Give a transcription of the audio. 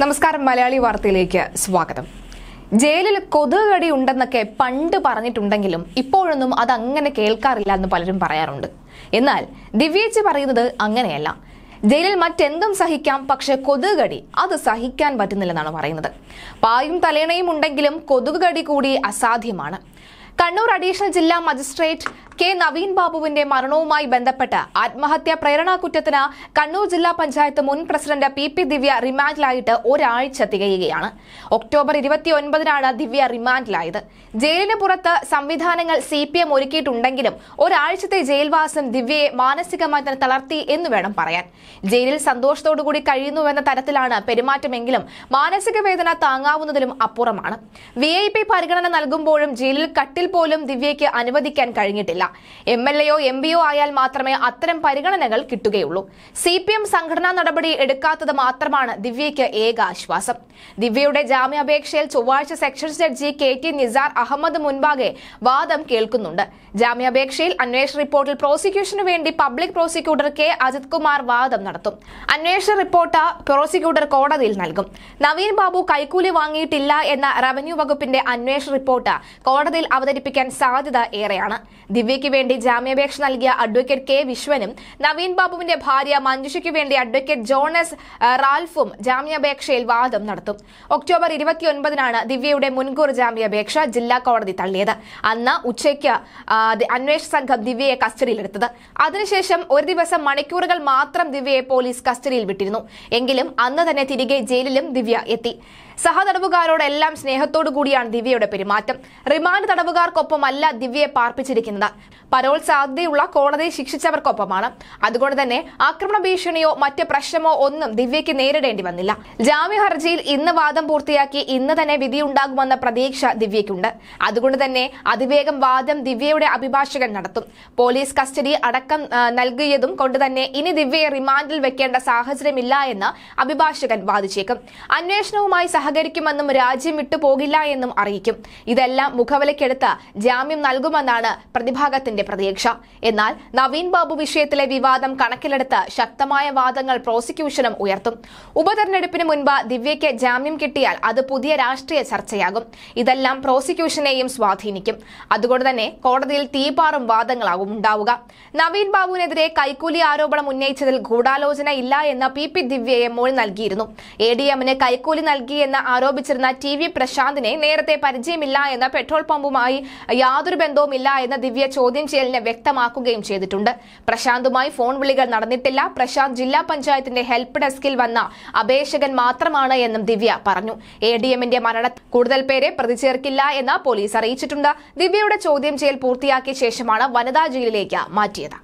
നമസ്കാരം മലയാളി വാർത്തയിലേക്ക് സ്വാഗതം ജയിലിൽ കൊതുകടി ഉണ്ടെന്നൊക്കെ പണ്ട് പറഞ്ഞിട്ടുണ്ടെങ്കിലും ഇപ്പോഴൊന്നും അതങ്ങനെ കേൾക്കാറില്ല എന്ന് പലരും പറയാറുണ്ട് എന്നാൽ ദിവ്യേച്ചി പറയുന്നത് അങ്ങനെയല്ല ജയിലിൽ മറ്റെന്തും സഹിക്കാം പക്ഷെ കൊതുകടി അത് സഹിക്കാൻ പറ്റുന്നില്ലെന്നാണ് പറയുന്നത് പായും തലേണയും ഉണ്ടെങ്കിലും കൊതുകുകടി കൂടി അസാധ്യമാണ് കണ്ണൂർ അഡീഷണൽ ജില്ലാ മജിസ്ട്രേറ്റ് കെ നവീൻ ബാബുവിന്റെ മരണവുമായി ബന്ധപ്പെട്ട് ആത്മഹത്യാ പ്രേരണാ കുറ്റത്തിന് കണ്ണൂർ ജില്ലാ പഞ്ചായത്ത് മുൻ പ്രസിഡന്റ് പി പി ദിവ്യ റിമാൻഡിലായിട്ട് ഒരാഴ്ച തികയുകയാണ് ഒക്ടോബർ ഇരുപത്തിയൊൻപതിനാണ് ദിവ്യ റിമാൻഡിലായത് ജയിലിന് പുറത്ത് സംവിധാനങ്ങൾ സി പി എം ഒരുക്കിയിട്ടുണ്ടെങ്കിലും ഒരാഴ്ചത്തെ ജയിൽവാസം ദിവ്യയെ മാനസികമായി തന്നെ തളർത്തി എന്ന് വേണം പറയാൻ ജയിലിൽ സന്തോഷത്തോടുകൂടി കഴിയുന്നുവെന്ന തരത്തിലാണ് പെരുമാറ്റമെങ്കിലും മാനസിക വേദന താങ്ങാവുന്നതിലും അപ്പുറമാണ് വി പരിഗണന നൽകുമ്പോഴും ജയിലിൽ കട്ടിൽ പോലും ദിവ്യയ്ക്ക് അനുവദിക്കാൻ കഴിഞ്ഞിട്ടില്ല എം എൽ എയോ എം പിയോ ആയാൽ മാത്രമേ അത്തരം പരിഗണനകൾ കിട്ടുകയുള്ളൂ സി പി എം സംഘടനാ നടപടി എടുക്കാത്തത് മാത്രമാണ് ദിവ്യയ്ക്ക് ഏക ആശ്വാസം ദിവ്യയുടെ ജാമ്യാപേക്ഷയിൽ ചൊവ്വാഴ്ച sessions judge K T Nisar Ahmed മുൻപാകെ വാദം കേൾക്കുന്നുണ്ട് ജാമ്യാപേക്ഷയിൽ അന്വേഷണ റിപ്പോർട്ടിൽ പ്രോസിക്യൂഷനു വേണ്ടി public prosecutor K Ajith Kumar വാദം നടത്തും അന്വേഷണ റിപ്പോർട്ട് പ്രോസിക്യൂട്ടർ കോടതിയിൽ നൽകും നവീൻ ബാബു കൈക്കൂലി വാങ്ങിയിട്ടില്ല എന്ന റവന്യൂ വകുപ്പിന്റെ അന്വേഷണ റിപ്പോർട്ട് കോടതിയിൽ അവതരിപ്പിക്കും അവതരിപ്പിക്കാൻ സാധ്യത ഏറെയാണ് ദിവ്യയ്ക്ക് വേണ്ടി ജാമ്യാപേക്ഷ നൽകിയ അഡ്വക്കേറ്റ് കെ വിശ്വനും നവീൻ ബാബുവിന്റെ ഭാര്യ മഞ്ജുഷയ്ക്ക് വേണ്ടി അഡ്വക്കേറ്റ് ജോണസ് റാൽഫും ജാമ്യാപേക്ഷയിൽ വാദം നടത്തും ഒക്ടോബർ ഇരുപത്തിയൊൻപതിനാണ് ദിവ്യയുടെ മുൻകൂർ ജാമ്യാപേക്ഷ ജില്ലാ കോടതി തള്ളിയത് അന്ന് ഉച്ചയ്ക്ക് അന്വേഷണ സംഘം ദിവ്യയെ കസ്റ്റഡിയിലെടുത്തത് അതിനുശേഷം ഒരു ദിവസം മണിക്കൂറുകൾ മാത്രം ദിവ്യയെ പോലീസ് കസ്റ്റഡിയിൽ വിട്ടിരുന്നു എങ്കിലും അന്ന് തന്നെ തിരികെ ജയിലിലും ദിവ്യ എത്തി സഹതടവുകാരോടെല്ലാം സ്നേഹത്തോടു കൂടിയാണ് ദിവ്യയുടെ പെരുമാറ്റം റിമാൻഡ് തടവുകാർക്കൊപ്പമല്ല ദിവ്യയെ പാർപ്പിച്ചിരിക്കുന്നത് പരോൾ സാധ്യതയുള്ള കോടതിയെ ശിക്ഷിച്ചവർക്കൊപ്പമാണ് അതുകൊണ്ട് തന്നെ ആക്രമണ ഭീഷണിയോ മറ്റ് പ്രശ്നമോ ഒന്നും ദിവ്യയ്ക്ക് നേരിടേണ്ടി വന്നില്ല ജാമ്യ ഹർജിയിൽ ഇന്ന് വാദം പൂർത്തിയാക്കി ഇന്ന് തന്നെ വിധിയുണ്ടാകുമെന്ന പ്രതീക്ഷ ദിവ്യയ്ക്കുണ്ട് അതുകൊണ്ട് തന്നെ അതിവേഗം വാദം ദിവ്യയുടെ അഭിഭാഷകൻ നടത്തും പോലീസ് കസ്റ്റഡി അടക്കം നൽകിയതും കൊണ്ട് തന്നെ ഇനി ദിവ്യയെ റിമാൻഡിൽ വെക്കേണ്ട സാഹചര്യമില്ല എന്ന് അഭിഭാഷകൻ വാദിച്ചേക്കും അന്വേഷണവുമായി സഹ സഹകരിക്കുമെന്നും രാജ്യം വിട്ടുപോകില്ല എന്നും അറിയിക്കും ഇതെല്ലാം മുഖവിലക്കെടുത്ത് ജാമ്യം നൽകുമെന്നാണ് പ്രതിഭാഗത്തിന്റെ പ്രതീക്ഷ എന്നാൽ നവീൻ ബാബു വിഷയത്തിലെ വിവാദം കണക്കിലെടുത്ത് ശക്തമായ വാദങ്ങൾ പ്രോസിക്യൂഷനും ഉയർത്തും ഉപതെരഞ്ഞെടുപ്പിന് മുൻപ് ദിവ്യയ്ക്ക് ജാമ്യം കിട്ടിയാൽ അത് പുതിയ രാഷ്ട്രീയ ചർച്ചയാകും ഇതെല്ലാം പ്രോസിക്യൂഷനെയും സ്വാധീനിക്കും അതുകൊണ്ട് തന്നെ കോടതിയിൽ തീപാറും വാദങ്ങളാകും ഉണ്ടാവുക നവീൻ ബാബുവിനെതിരെ കൈക്കൂലി ആരോപണം ഉന്നയിച്ചതിൽ ഗൂഢാലോചന ഇല്ല എന്ന് പി പി ദിവ്യയെ മൊഴി നൽകിയിരുന്നു എ ഡി എമ്മിന് കൈക്കൂലി നൽകിയെന്ന എന്ന് ആരോപിച്ചിരുന്ന ടി വി പ്രശാന്തിനെ നേരത്തെ പരിചയമില്ല എന്ന പെട്രോൾ പമ്പുമായി യാതൊരു ബന്ധവുമില്ല എന്ന ദിവ്യ ചോദ്യം ചെയ്യലിനെ വ്യക്തമാക്കുകയും ചെയ്തിട്ടുണ്ട് പ്രശാന്തുമായി ഫോൺ വിളികൾ നടന്നിട്ടില്ല പ്രശാന്ത് ജില്ലാ പഞ്ചായത്തിന്റെ ഹെൽപ്പ് ഡെസ്കിൽ വന്ന അപേക്ഷകൻ മാത്രമാണ് എന്നും ദിവ്യ പറഞ്ഞു എ ഡി എമ്മിന്റെ മരണ കൂടുതൽ പേരെ പ്രതിചേർക്കില്ല എന്ന് പോലീസ് അറിയിച്ചിട്ടുണ്ട് ദിവ്യയുടെ ചോദ്യം ചെയ്യൽ പൂർത്തിയാക്കിയ ശേഷമാണ് വനിതാ ജയിലിലേക്ക് മാറ്റിയത്